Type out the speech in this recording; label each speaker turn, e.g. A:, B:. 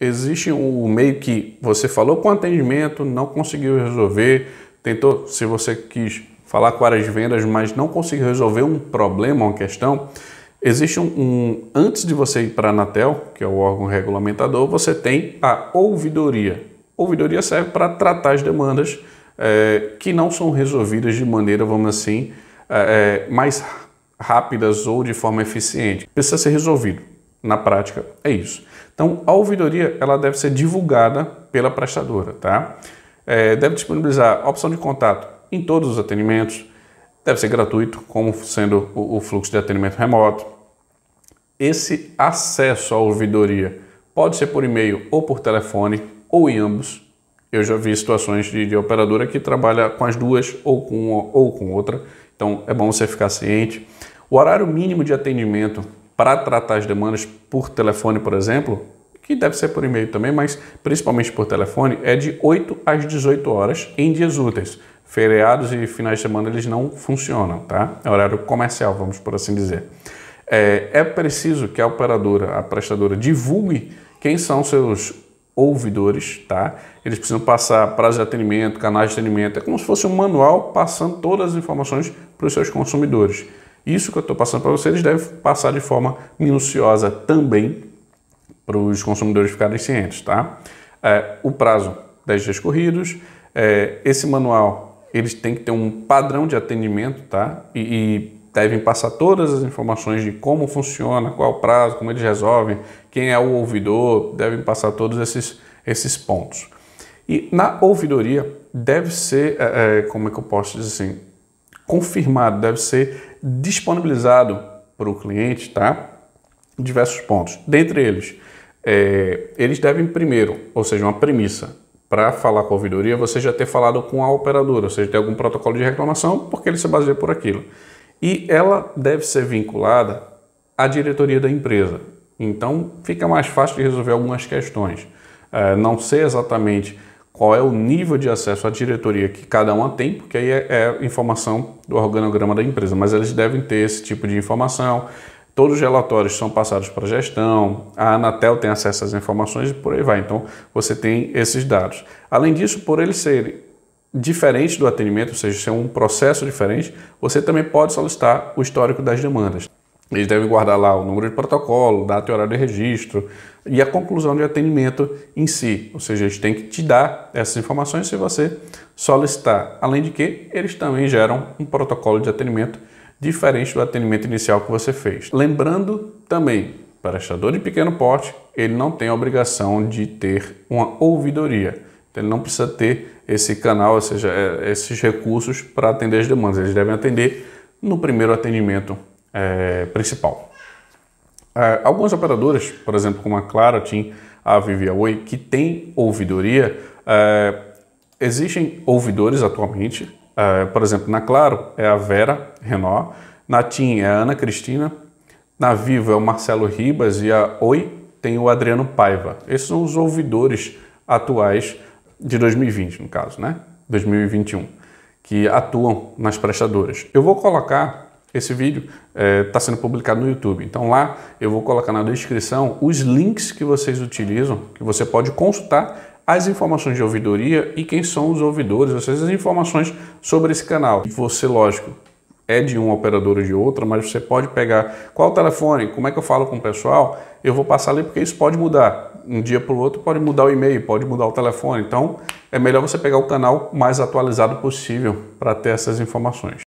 A: existe o meio que você falou com atendimento, não conseguiu resolver, tentou, se você quis falar com áreas de vendas, mas não conseguiu resolver um problema, uma questão, existe um, um antes de você ir para a Anatel, que é o órgão regulamentador, você tem a ouvidoria. Ouvidoria serve para tratar as demandas é, que não são resolvidas de maneira, vamos assim, é, mais rápidas ou de forma eficiente. Precisa ser resolvido na prática é isso. Então, a ouvidoria ela deve ser divulgada pela prestadora, tá? É, deve disponibilizar opção de contato em todos os atendimentos, deve ser gratuito, como sendo o, o fluxo de atendimento remoto. Esse acesso à ouvidoria pode ser por e-mail ou por telefone ou em ambos. Eu já vi situações de, de operadora que trabalha com as duas ou com uma, ou com outra, então é bom você ficar ciente. O horário mínimo de atendimento para tratar as demandas por telefone, por exemplo, que deve ser por e-mail também, mas principalmente por telefone, é de 8 às 18 horas em dias úteis. Feriados e finais de semana eles não funcionam, tá? É horário comercial, vamos por assim dizer. É, é preciso que a operadora, a prestadora, divulgue quem são seus ouvidores, tá? Eles precisam passar prazo de atendimento, canais de atendimento, é como se fosse um manual passando todas as informações para os seus consumidores. Isso que eu estou passando para vocês deve passar de forma minuciosa também para os consumidores ficarem cientes, tá? É, o prazo 10 dias corridos, é, esse manual eles têm que ter um padrão de atendimento, tá? E, e, devem passar todas as informações de como funciona, qual o prazo, como eles resolvem, quem é o ouvidor, devem passar todos esses, esses pontos. E na ouvidoria deve ser, é, é como é que eu posso dizer assim, confirmado, deve ser disponibilizado para o cliente, tá? Diversos pontos. Dentre eles, é, eles devem primeiro, ou seja, uma premissa, para falar com a ouvidoria, você já ter falado com a operadora, ou seja, ter algum protocolo de reclamação, porque ele se baseia por aquilo. E ela deve ser vinculada à diretoria da empresa. Então, fica mais fácil de resolver algumas questões. É, não sei exatamente qual é o nível de acesso à diretoria que cada uma tem, porque aí é, é informação do organograma da empresa, mas eles devem ter esse tipo de informação. Todos os relatórios são passados para a gestão, a Anatel tem acesso às informações e por aí vai. Então, você tem esses dados. Além disso, por eles serem diferentes do atendimento, ou seja, ser um processo diferente, você também pode solicitar o histórico das demandas. Eles devem guardar lá o número de protocolo, data e horário de registro e a conclusão de atendimento em si. Ou seja, eles têm que te dar essas informações se você solicitar. Além de que, eles também geram um protocolo de atendimento diferente do atendimento inicial que você fez. Lembrando também, prestador de pequeno porte, ele não tem a obrigação de ter uma ouvidoria. Então, ele não precisa ter esse canal, ou seja, é, esses recursos para atender as demandas. Eles devem atender no primeiro atendimento é, principal. É, algumas operadoras, por exemplo, como a Clara, TIM, a Vivi, a Oi, que tem ouvidoria, é, existem ouvidores atualmente. É, por exemplo, na Claro é a Vera Renault, na TIM é a Ana Cristina, na Vivo é o Marcelo Ribas e a Oi tem o Adriano Paiva. Esses são os ouvidores atuais de 2020, no caso, né? 2021, que atuam nas prestadoras. Eu vou colocar esse vídeo está é, tá sendo publicado no YouTube. Então lá eu vou colocar na descrição os links que vocês utilizam, que você pode consultar as informações de ouvidoria e quem são os ouvidores, ou seja, as informações sobre esse canal. Você, lógico, é de uma operadora ou de outra, mas você pode pegar qual telefone, como é que eu falo com o pessoal, eu vou passar ali porque isso pode mudar. Um dia para o outro pode mudar o e-mail, pode mudar o telefone. Então é melhor você pegar o canal mais atualizado possível para ter essas informações.